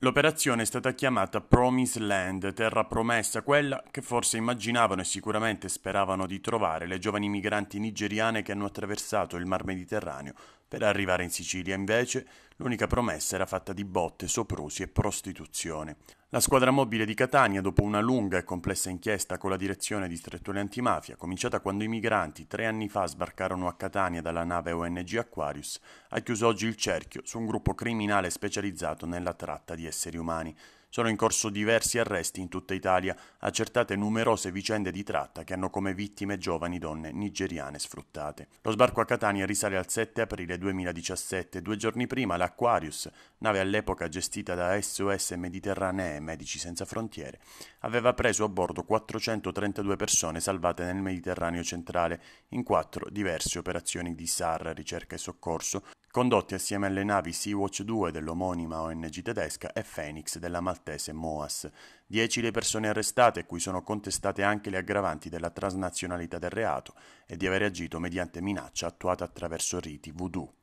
L'operazione è stata chiamata Promised Land, terra promessa, quella che forse immaginavano e sicuramente speravano di trovare le giovani migranti nigeriane che hanno attraversato il Mar Mediterraneo per arrivare in Sicilia, invece, l'unica promessa era fatta di botte, soprusi e prostituzione. La squadra mobile di Catania, dopo una lunga e complessa inchiesta con la direzione di distrettuale antimafia, cominciata quando i migranti tre anni fa sbarcarono a Catania dalla nave ONG Aquarius, ha chiuso oggi il cerchio su un gruppo criminale specializzato nella tratta di esseri umani. Sono in corso diversi arresti in tutta Italia, accertate numerose vicende di tratta che hanno come vittime giovani donne nigeriane sfruttate. Lo sbarco a Catania risale al 7 aprile 2017. Due giorni prima l'Aquarius, nave all'epoca gestita da SOS Mediterranee e Medici Senza Frontiere, aveva preso a bordo 432 persone salvate nel Mediterraneo centrale in quattro diverse operazioni di SAR, ricerca e soccorso, condotti assieme alle navi Sea-Watch 2 dell'omonima ONG tedesca e Phoenix della maltese MOAS. Dieci le persone arrestate, cui sono contestate anche le aggravanti della transnazionalità del reato e di aver agito mediante minaccia attuata attraverso riti voodoo.